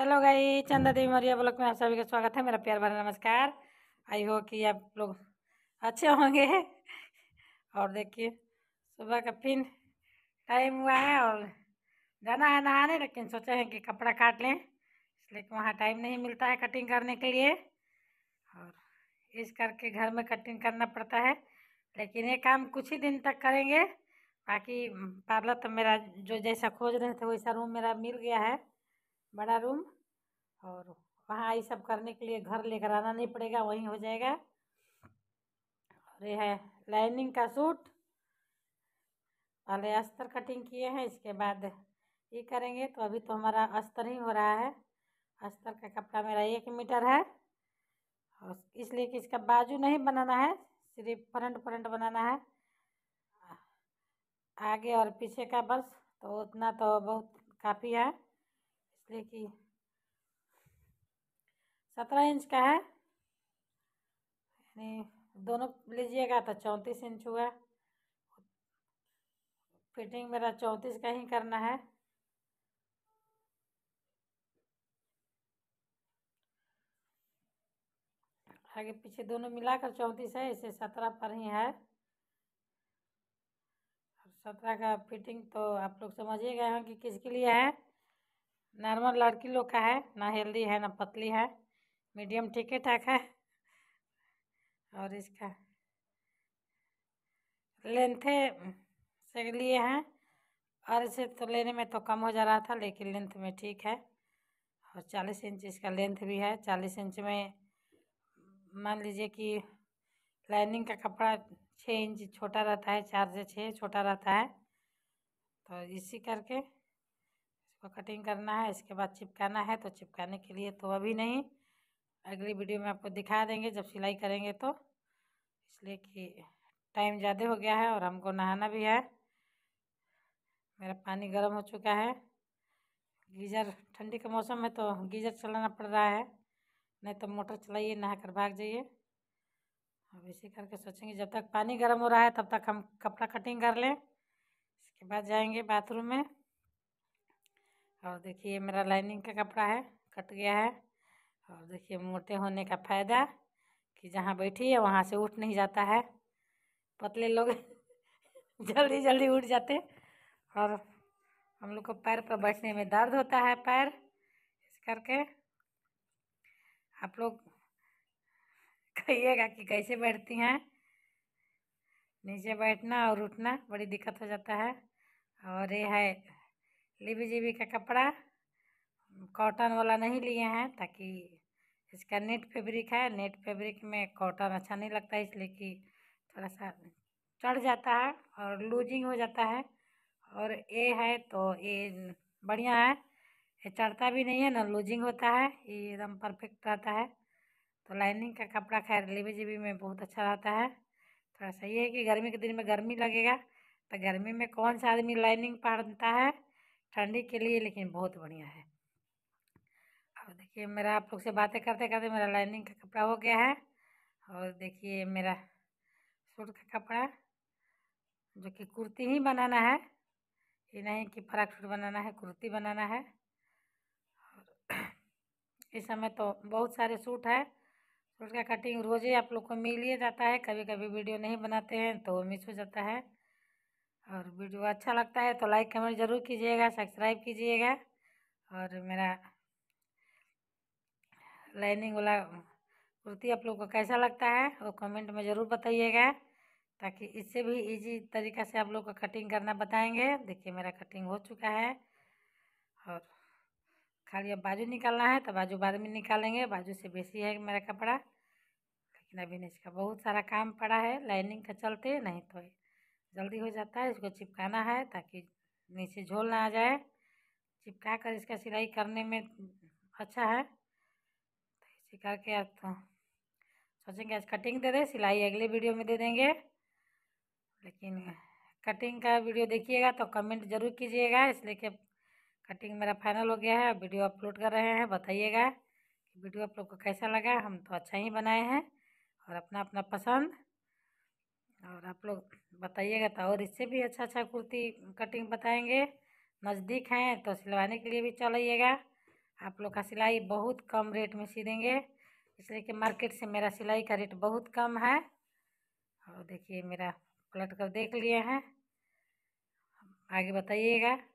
hello गाई चंदा देवी Maurya block में आप सभी का स्वागत है मेरा प्यार भरा नमस्कार आई हो कि आप लोग अच्छे होंगे और देखिए सुबह का फिर टाइम हुआ है और जाना है नहाने लेकिन सोचे हैं कि कपड़ा काट लें इसलिए वहाँ टाइम नहीं मिलता है कटिंग करने के लिए और इस करके घर में कटिंग करना पड़ता है लेकिन ये काम कुछ ही दिन तक करेंगे बाकी पार्लर तो मेरा जो जैसा खोज रहे थे वैसा रूम मेरा मिल गया है बड़ा रूम और वहाँ ये सब करने के लिए घर लेकर आना नहीं पड़ेगा वहीं हो जाएगा और ये है लाइनिंग का सूट पहले अस्तर कटिंग किए हैं इसके बाद ये करेंगे तो अभी तो हमारा अस्तर ही हो रहा है अस्तर का कपड़ा मेरा एक मीटर है और इसलिए कि इसका बाजू नहीं बनाना है सिर्फ फ्रंट फ्रंट बनाना है आगे और पीछे का बस तो उतना तो बहुत काफ़ी है देखिए सत्रह इंच का है यानी दोनों लीजिएगा तो चौंतीस इंच हुआ फिटिंग मेरा चौंतीस का ही करना है आगे पीछे दोनों मिलाकर चौंतीस है इसे सत्रह पर ही है सत्रह का फिटिंग तो आप लोग समझिएगा कि किसके लिए है नॉर्मल लड़की लोग का है ना हेल्दी है ना पतली है मीडियम ठीक ठाक है और इसका लेंथे से लिए हैं और इसे तो लेने में तो कम हो जा रहा था लेकिन लेंथ में ठीक है और चालीस इंच इसका लेंथ भी है चालीस इंच में मान लीजिए कि लाइनिंग का कपड़ा छः इंच छोटा रहता है चार से छः छोटा रहता है तो इसी करके इसको कटिंग करना है इसके बाद चिपकाना है तो चिपकाने के लिए तो अभी नहीं अगली वीडियो में आपको दिखा देंगे जब सिलाई करेंगे तो इसलिए कि टाइम ज़्यादा हो गया है और हमको नहाना भी है मेरा पानी गर्म हो चुका है गीज़र ठंडी के मौसम में तो गीज़र चलाना पड़ रहा है नहीं तो मोटर चलाइए नहा कर भाग जाइए अब इसी करके सोचेंगे जब तक पानी गर्म हो रहा है तब तक हम कपड़ा कटिंग कर लें इसके बाद जाएंगे बाथरूम में और देखिए मेरा लाइनिंग का कपड़ा है कट गया है और देखिए मोटे होने का फ़ायदा कि जहाँ बैठी है वहाँ से उठ नहीं जाता है पतले लोग जल्दी जल्दी उठ जाते और हम लोग को पैर पर बैठने में दर्द होता है पैर इस करके आप लोग कहिएगा कि कैसे बैठती हैं नीचे बैठना और उठना बड़ी दिक्कत हो जाता है और ये है लिबी जीबी का कपड़ा कॉटन वाला नहीं लिए हैं ताकि इसका नेट फैब्रिक है नेट फैब्रिक में कॉटन अच्छा नहीं लगता है इसलिए कि थोड़ा सा चढ़ जाता है और लूजिंग हो जाता है और ए है तो ये बढ़िया है ये चढ़ता भी नहीं है ना लूजिंग होता है ये एकदम परफेक्ट रहता है तो लाइनिंग का कपड़ा खैर लिबी जीबी में बहुत अच्छा रहता है थोड़ा सा ये है कि गर्मी के दिन में गर्मी लगेगा तो गर्मी में कौन सा आदमी लाइनिंग पहनता है ठंडी के लिए लेकिन बहुत बढ़िया है अब देखिए मेरा आप लोग से बातें करते करते मेरा लाइनिंग का कपड़ा हो गया है और देखिए मेरा सूट का कपड़ा जो कि कुर्ती ही बनाना है ये नहीं कि फ्राक सूट बनाना है कुर्ती बनाना है और इस समय तो बहुत सारे सूट है सूट का कटिंग रोज़ ही आप लोग को मिल ही जाता है कभी कभी वीडियो नहीं बनाते हैं तो मिस हो जाता है वीडियो अच्छा लगता है तो लाइक कमेंट ज़रूर कीजिएगा सब्सक्राइब कीजिएगा और मेरा लाइनिंग वाला कुर्ती आप लोग को कैसा लगता है वो कमेंट में ज़रूर बताइएगा ताकि इससे भी इजी तरीका से आप लोग को कटिंग करना बताएंगे देखिए मेरा कटिंग हो चुका है और खाली अब बाजू निकालना है तो बाजू बाद में निकालेंगे बाजू से बेसी है मेरा कपड़ा लेकिन अभी इसका बहुत सारा काम पड़ा है लाइनिंग का चलते नहीं तो जल्दी हो जाता है इसको चिपकाना है ताकि नीचे झोल ना आ जाए चिपका कर इसका सिलाई करने में अच्छा है तो इसी करके आप तो सोचेंगे आज कटिंग दे दें सिलाई अगले वीडियो में दे देंगे लेकिन कटिंग का वीडियो देखिएगा तो कमेंट जरूर कीजिएगा इसलिए कि कटिंग मेरा फाइनल हो गया है वीडियो अपलोड कर रहे हैं बताइएगा कि वीडियो आप लोग को कैसा लगा हम तो अच्छा ही बनाए हैं और अपना अपना पसंद और आप लोग बताइएगा तो और इससे भी अच्छा अच्छा कुर्ती कटिंग बताएंगे नज़दीक हैं तो सिलवाने के लिए भी चलाइएगा आप लोग का सिलाई बहुत कम रेट में सी देंगे इसलिए कि मार्केट से मेरा सिलाई का रेट बहुत कम है और देखिए मेरा पलट कर देख लिए हैं आगे बताइएगा